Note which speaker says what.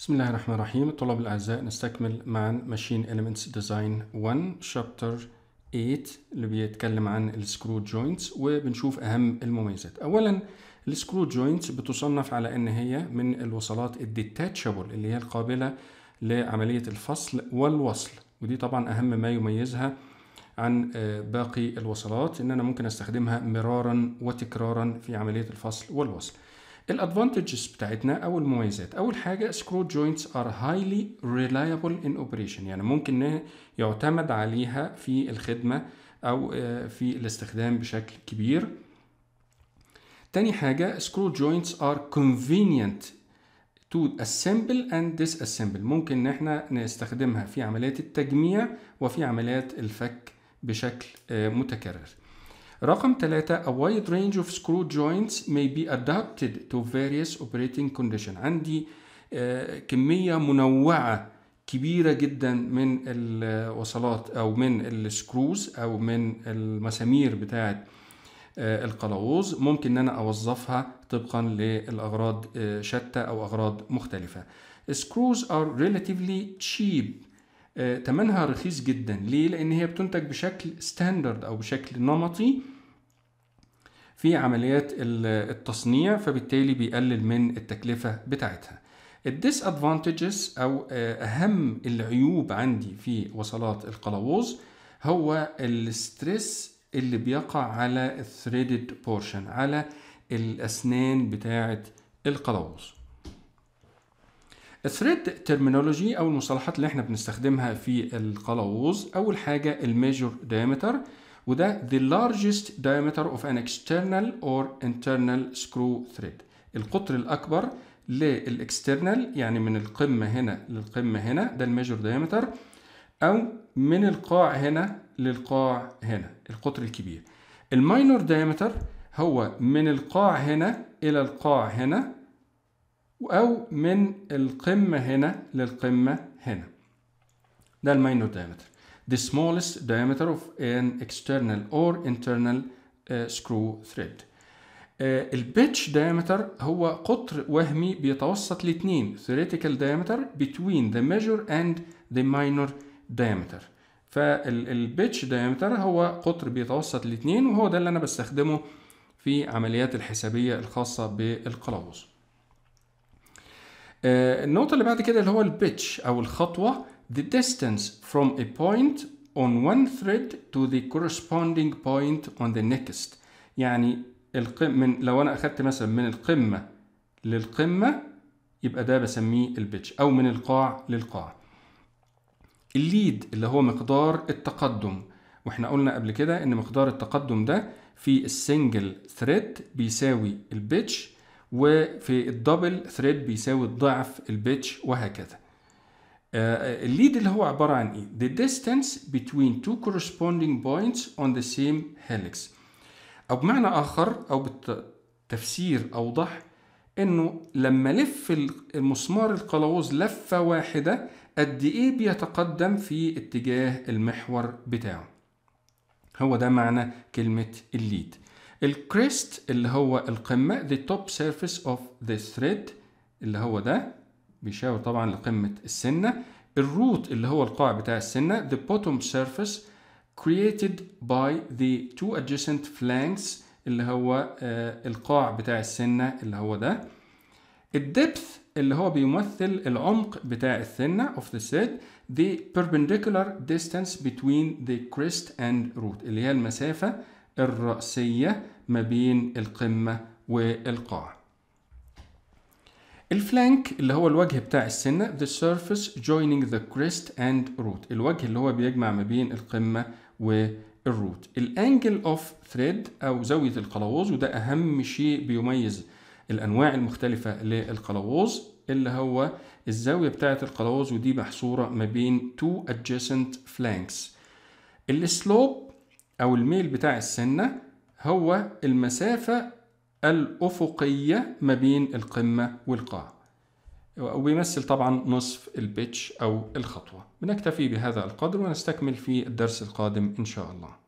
Speaker 1: بسم الله الرحمن الرحيم الطلاب الأعزاء نستكمل مع ماشين Elements Design 1 Chapter 8 اللي بيتكلم عن السكرو جوينتس وبنشوف أهم المميزات أولا السكرو جوينتس بتصنف على أن هي من الوصلات الديتاتشابل اللي هي القابلة لعملية الفصل والوصل ودي طبعا أهم ما يميزها عن آه، باقي الوصلات إن أنا ممكن أستخدمها مرارا وتكرارا في عملية الفصل والوصل الادفانتجز بتاعتنا او المميزات اول حاجه سكرو جوينتس ار هايلي ريلايبل ان اوبريشن يعني ممكن يعتمد عليها في الخدمه او آه، في الاستخدام بشكل كبير تاني حاجه سكرو جوينتس ار كونفينينت تو اسامبل اند ديس اسامبل ممكن ان احنا نستخدمها في عمليات التجميع وفي عمليات الفك بشكل آه، متكرر رقم 3 a wide range of screw joints may be adapted to various operating conditions عندي آه, كمية منوعة كبيرة جدا من الوصلات أو من السكروز أو من المسامير بتاعت آه, القلاوز ممكن ان انا اوظفها طبقا لاغراض آه, شتى او اغراض مختلفه. Screws are relatively cheap آه، تمنها رخيص جدا ليه لان هي بتنتج بشكل ستاندرد او بشكل نمطي في عمليات التصنيع فبالتالي بيقلل من التكلفة بتاعتها الديس ادفانتجز او آه، اهم العيوب عندي في وصلات القلاووز هو الستريس اللي بيقع على الثريدد بورشن على الاسنان بتاعه القلاووز الثريد ترمينولوجي او المصطلحات اللي احنا بنستخدمها في القلاوز اول حاجه الميجور diameter وده the largest diameter of an external or internal screw thread القطر الاكبر للاكسترنال يعني من القمه هنا للقمه هنا ده الميجور diameter او من القاع هنا للقاع هنا القطر الكبير الماينور diameter هو من القاع هنا الى القاع هنا أو من القمة هنا للقمة هنا ده الماينور دايمتر the smallest diameter of an external or internal uh, screw thread uh, البيتش diameter هو قطر وهمي بيتوسط لاتنين theoretical diameter between the major and the minor diameter فالبيتش diameter هو قطر بيتوسط لاتنين وهو ده اللي انا بستخدمه في عمليات الحسابية الخاصة بالقلاوز آه، النقطة اللي بعد كده اللي هو البيتش أو الخطوة the distance from a point on one thread to the corresponding point on the next يعني القم من لو أنا أخدت مثلا من القمة للقمة يبقى ده بسميه البيتش أو من القاع للقاع الليد اللي هو مقدار التقدم واحنا قلنا قبل كده ان مقدار التقدم ده في السنجل ثريد بيساوي البيتش وفي الدبل ثريد بيساوي ضعف البيتش وهكذا آه، آه، الليد اللي هو عبارة عن ايه؟ The distance between two corresponding points on the same helix أو بمعنى آخر أو بالتفسير أوضح إنه لما لف المسمار القلاوز لفة واحدة قد إيه بيتقدم في اتجاه المحور بتاعه هو ده معنى كلمة الليد الكريست اللي هو القمة the top surface of the thread اللي هو ده بيشاور طبعا لقمة السنة الروت اللي هو القاع بتاع السنة the bottom surface created by the two adjacent flanks اللي هو آه القاع بتاع السنة اللي هو ده الدبث اللي هو بيمثل العمق بتاع السنة of the thread the perpendicular distance between the crest and root اللي هي المسافة الرأسية ما بين القمة والقاع الفلانك اللي هو الوجه بتاع السنة the surface joining the crest and root الوجه اللي هو بيجمع ما بين القمة والروت الانجل اوف ثريد او زاوية القلاوز وده اهم شيء بيميز الانواع المختلفة للقلاوز اللي هو الزاوية بتاعة القلاوز ودي محصورة ما بين two adjacent flanks السلوب أو الميل بتاع السنة هو المسافة الأفقية ما بين القمة والقاع وبيمثل طبعا نصف البيتش أو الخطوة بنكتفي بهذا القدر ونستكمل في الدرس القادم إن شاء الله